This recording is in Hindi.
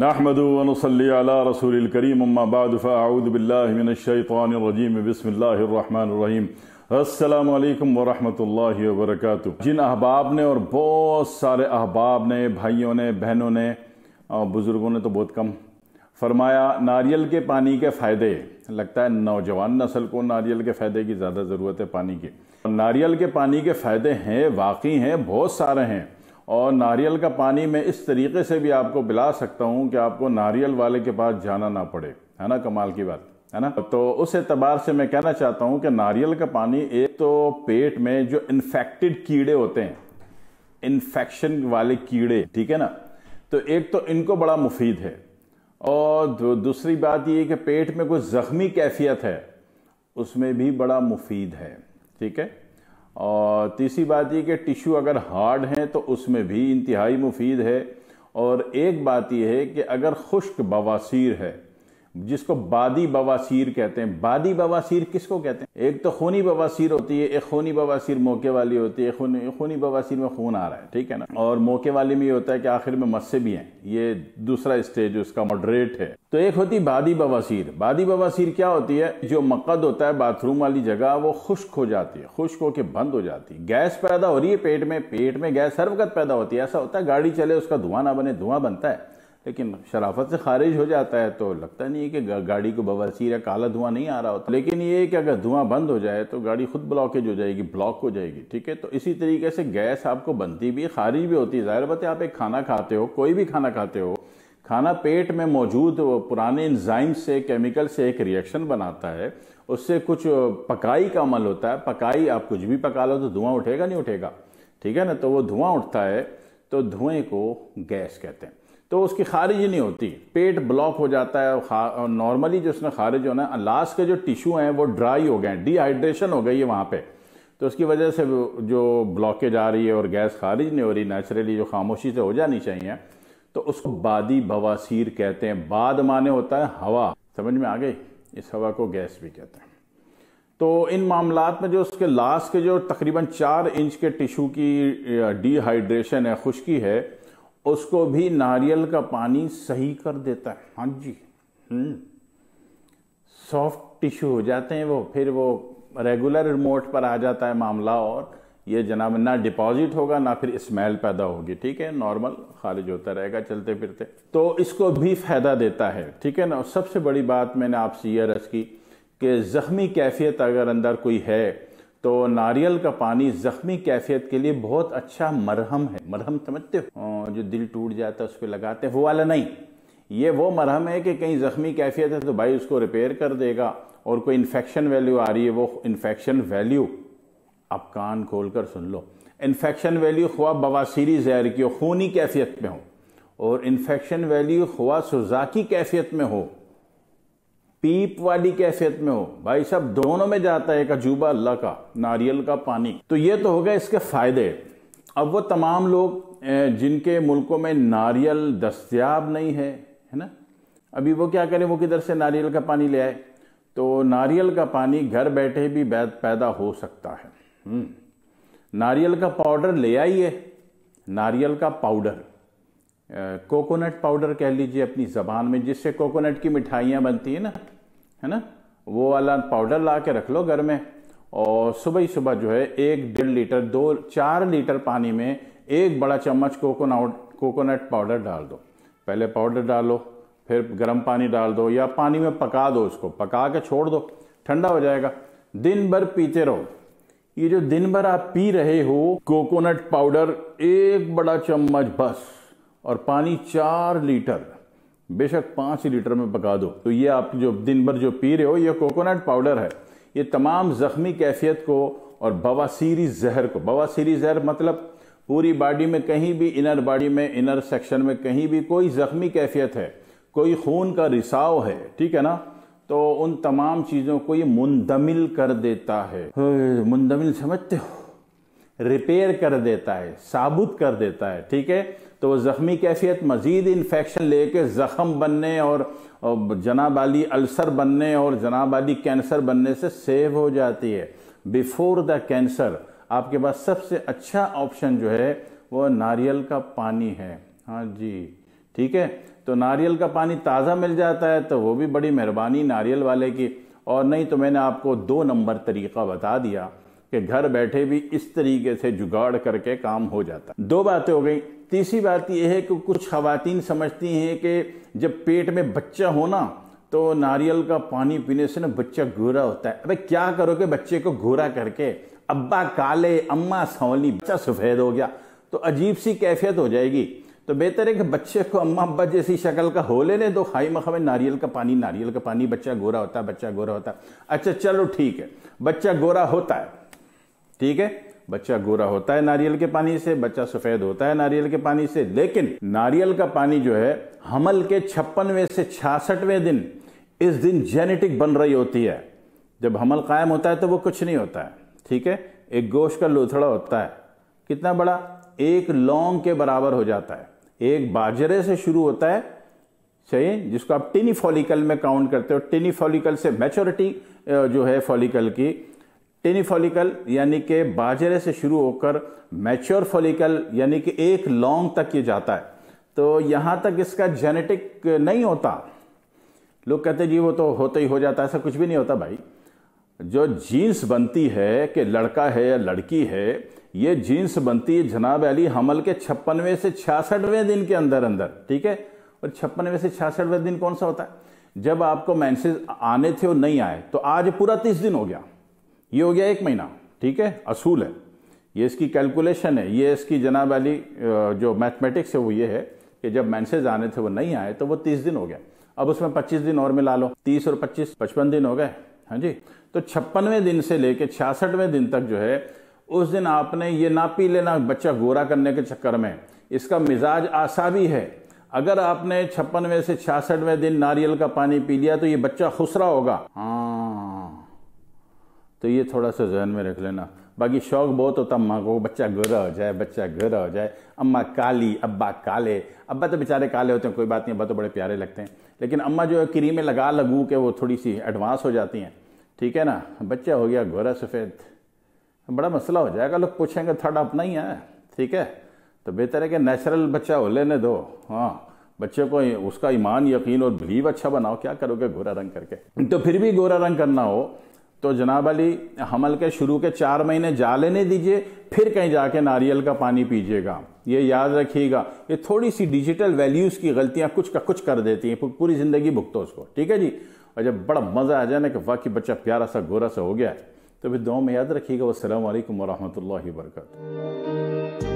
नाहमदनसली रसूल करीम अम्माबादफ़ाउदबिल्लाशैतरजीम बसमीम अल्लाम वरहमल वर्क जिन अहबाब ने और बहुत सारे अहबाब ने भाइयों ने बहनों ने और बुज़ुर्गों ने तो बहुत कम फरमाया नारियल के पानी के फ़ायदे लगता है नौजवान नस्ल को नारियल के फ़ायदे की ज़्यादा ज़रूरत है पानी की नारियल के पानी के फ़ायदे हैं वाकई हैं बहुत सारे हैं और नारियल का पानी मैं इस तरीके से भी आपको बिला सकता हूँ कि आपको नारियल वाले के पास जाना ना पड़े है ना कमाल की बात है ना तो उस एतबार से मैं कहना चाहता हूँ कि नारियल का पानी एक तो पेट में जो इन्फेक्टेड कीड़े होते हैं इन्फेक्शन वाले कीड़े ठीक है ना तो एक तो इनको बड़ा मुफीद है और दूसरी बात यह कि पेट में कोई ज़ख्मी कैफियत है उसमें भी बड़ा मुफीद है ठीक है और तीसरी बात यह कि टिश्यू अगर हार्ड हैं तो उसमें भी इंतहाई मुफीद है और एक बात यह है कि अगर खुश्क बवासीर है जिसको बादी बवासीर कहते हैं बादी बवासीर किसको कहते हैं एक तो खूनी बवासीर होती है एक खूनी बवासीर मौके वाली होती है खूनी खूनी बवासीर में खून आ रहा है ठीक है ना और मौके वाली में ये होता है कि आखिर में मस्से भी हैं ये दूसरा स्टेज उसका मॉडरेट है तो एक होती बादी बवासीर बादी बवासीर क्या होती है जो मकद होता है बाथरूम वाली जगह वो खुश्क हो जाती है खुश्क होकर बंद हो जाती है गैस पैदा हो रही है पेट में पेट में गैस हर वक्त पैदा होती है ऐसा होता है गाड़ी चले उसका धुआं ना बने धुआं बनता है लेकिन शराफत से खारिज हो जाता है तो लगता नहीं है कि गाड़ी को बवासीर या काला धुआं नहीं आ रहा होता लेकिन ये है कि अगर धुआं बंद हो जाए तो गाड़ी खुद ब्लॉकेज हो जाएगी ब्लॉक हो जाएगी ठीक है तो इसी तरीके से गैस आपको बनती भी है खारिज भी होती है ज़ाहिर बात है आप एक खाना खाते हो कोई भी खाना खाते हो खाना पेट में मौजूद पुराने इंजाइम से केमिकल से एक रिएक्शन बनाता है उससे कुछ पकाई का अमल होता है पकाई आप कुछ भी पका लो तो धुआं उठेगा नहीं उठेगा ठीक है ना तो वो धुआं उठता है तो धुएं को गैस कहते हैं तो उसकी खारिज ही नहीं होती पेट ब्लॉक हो जाता है नॉर्मली जो उसने खारिज होना है लास्ट के जो टिश्यू हैं वो ड्राई हो गए डिहाइड्रेशन हो गई है वहाँ पे तो उसकी वजह से जो ब्लॉकेज आ रही है और गैस खारिज नहीं हो रही नेचुरली जो खामोशी से हो जानी चाहिए तो उसको बादी बवासीर कहते हैं बाद माने होता है हवा समझ में आ गई इस हवा को गैस भी कहते हैं तो इन मामलात में जो उसके लास्ट के जो तकरीबन चार इंच के टिशू की डिहाइड्रेशन है खुश्की है उसको भी नारियल का पानी सही कर देता है हाँ जी हम्म। सॉफ्ट टिश्यू हो जाते हैं वो फिर वो रेगुलर रिमोट पर आ जाता है मामला और ये जनाब ना डिपॉजिट होगा ना फिर स्मेल पैदा होगी ठीक है नॉर्मल खारिज होता रहेगा चलते फिरते तो इसको भी फ़ायदा देता है ठीक है ना सबसे बड़ी बात मैंने आपसे यह रस की कि ज़ख्मी कैफियत अगर अंदर कोई है तो नारियल का पानी जख्मी कैफियत के लिए बहुत अच्छा मरहम है मरहम समझते हो जो दिल टूट जाता है उस पर लगाते हैं वो वाला नहीं ये वो मरहम है कि कहीं ज़ख्मी कैफियत है तो भाई उसको रिपेयर कर देगा और कोई इन्फेक्शन वैल्यू आ रही है वो इन्फेक्शन वैल्यू आप कान खोल कर सुन लो इन्फेक्शन वैल्यू खुआ बवासीरी जहर की हो खूनी कैफियत में हो और इन्फेक्शन वैल्यू ख्वा सुजाकी कैफियत में हो पीप वाली कैफियत में हो भाई साहब दोनों में जाता है अजूबा अल्लाह का नारियल का पानी तो ये तो हो गया इसके फ़ायदे अब वो तमाम लोग जिनके मुल्कों में नारियल दस्तियाब नहीं है है ना अभी वो क्या करें वो किधर से नारियल का पानी ले आए तो नारियल का पानी घर बैठे भी पैदा हो सकता है हम्म। नारियल का पाउडर ले आइए नारियल का पाउडर कोकोनट पाउडर कह लीजिए अपनी ज़बान में जिससे कोकोनट की मिठाइयाँ बनती हैं ना है ना वो वाला पाउडर ला के रख लो घर में और सुबह ही सुबह जो है एक डेढ़ लीटर दो चार लीटर पानी में एक बड़ा चम्मच कोकोनट कोकोनट पाउडर डाल दो पहले पाउडर डालो फिर गर्म पानी डाल दो या पानी में पका दो उसको पका के छोड़ दो ठंडा हो जाएगा दिन भर पीते रहो ये जो दिन भर आप पी रहे हो कोकोनट पाउडर एक बड़ा चम्मच बस और पानी चार लीटर बेशक पाँच लीटर में पका दो तो ये आप जो दिन भर जो पी रहे हो ये कोकोनट पाउडर है ये तमाम ज़ख्मी कैफियत को और बवासीरी जहर को बवासीरी जहर मतलब पूरी बॉडी में कहीं भी इनर बॉडी में इनर सेक्शन में कहीं भी कोई ज़ख्मी कैफियत है कोई खून का रिसाव है ठीक है ना तो उन तमाम चीज़ों को ये मुंदमिल कर देता है मुंदमिल समझते हो रिपेयर कर देता है साबुत कर देता है ठीक है तो वह ज़ख्मी कैफियत मज़ीद इन्फेक्शन लेके ज़ख़म बनने और जनाब आली अल्सर बनने और जनाब आली कैंसर बनने से सेव हो जाती है बिफोर द कैंसर आपके पास सबसे अच्छा ऑप्शन जो है वो नारियल का पानी है हाँ जी ठीक है तो नारियल का पानी ताज़ा मिल जाता है तो वो भी बड़ी मेहरबानी नारियल वाले की और नहीं तो मैंने आपको दो नंबर तरीक़ा बता दिया कि घर बैठे भी इस तरीके से जुगाड़ करके काम हो जाता दो बातें हो गई तीसरी बात यह है कि कुछ खातन समझती हैं कि जब पेट में बच्चा होना तो नारियल का पानी पीने से ना बच्चा गोरा होता है अबे क्या करोगे बच्चे को गोरा करके अब्बा काले अम्मा सौली बच्चा सफ़ेद हो गया तो अजीब सी कैफियत हो जाएगी तो बेहतर है कि बच्चे को अम्मा अब्बा जैसी शक्ल का हो लेने दो खाई मखा नारियल का पानी नारियल का पानी बच्चा गोरा होता है बच्चा गोरा होता है अच्छा चलो ठीक है बच्चा गोरा होता है ठीक है बच्चा गोरा होता है नारियल के पानी से बच्चा सफेद होता है नारियल के पानी से लेकिन नारियल का पानी जो है हमल के छप्पनवें से छियासठवें दिन इस दिन जेनेटिक बन रही होती है जब हमल कायम होता है तो वो कुछ नहीं होता है ठीक है एक गोश्त का लोथड़ा होता है कितना बड़ा एक लौंग के बराबर हो जाता है एक बाजरे से शुरू होता है सही जिसको आप टिनी फॉलिकल में काउंट करते हो टिनी फॉलिकल से मैच्योरिटी जो है फॉलिकल की फॉलिकल यानी कि बाजरे से शुरू होकर मैच्योर फॉलिकल यानी कि एक लॉन्ग तक ये जाता है तो यहाँ तक इसका जेनेटिक नहीं होता लोग कहते जी वो तो होते ही हो जाता है ऐसा कुछ भी नहीं होता भाई जो जीन्स बनती है कि लड़का है या लड़की है ये जीन्स बनती है जनाब अली हमल के छप्पनवे से छियासठवें दिन के अंदर अंदर ठीक है और छप्पनवे से छियासठवें दिन कौन सा होता है जब आपको मैंसेज आने थे और नहीं आए तो आज पूरा तीस दिन हो गया ये हो गया एक महीना ठीक है असूल है ये इसकी कैलकुलेशन है ये इसकी जनाब वाली जो मैथमेटिक्स है वो ये है कि जब मैंसेज आने थे वो नहीं आए तो वो तीस दिन हो गया अब उसमें पच्चीस दिन और मिला लो तीस और पच्चीस पचपन दिन हो गए हाँ जी तो छप्पनवें दिन से लेके छियासठवें दिन तक जो है उस दिन आपने ये ना पी लेना बच्चा गोरा करने के चक्कर में इसका मिजाज भी है अगर आपने छप्पनवें से छियासठवें दिन नारियल का पानी पी लिया तो ये बच्चा खुसरा होगा हाँ तो ये थोड़ा सा जहन में रख लेना बाकी शौक बहुत होता अम्मा को बच्चा गोरा हो जाए बच्चा गोरा हो जाए अम्मा काली अब्बा काले अब्बा तो बेचारे काले होते हैं कोई बात नहीं अब्बा तो बड़े प्यारे लगते हैं लेकिन अम्मा जो है क्रीमें लगा लगू के वो थोड़ी सी एडवांस हो जाती हैं ठीक है ना बच्चा हो गया गोरा सफ़ेद बड़ा मसला हो जाएगा लोग पूछेंगे थर्ड अपना ही है ठीक है तो बेहतर है कि नेचुरल बच्चा हो लेने दो हाँ बच्चे को उसका ईमान यकीन और बिलीव अच्छा बनाओ क्या करोगे गोरा रंग करके तो फिर भी गोरा रंग करना हो तो जनाब अली हमल के शुरू के चार महीने जा लेने दीजिए फिर कहीं जाके नारियल का पानी पीजिएगा ये याद रखिएगा ये थोड़ी सी डिजिटल वैल्यूज़ की गलतियाँ कुछ का कुछ कर देती हैं पूरी ज़िंदगी भुगतो उसको ठीक है जी और जब बड़ा मज़ा आ जाए ना कि वाकई बच्चा प्यारा सा गोरा सा हो गया है तो फिर दो में याद रखिएगा वालकम वरहमल वर्का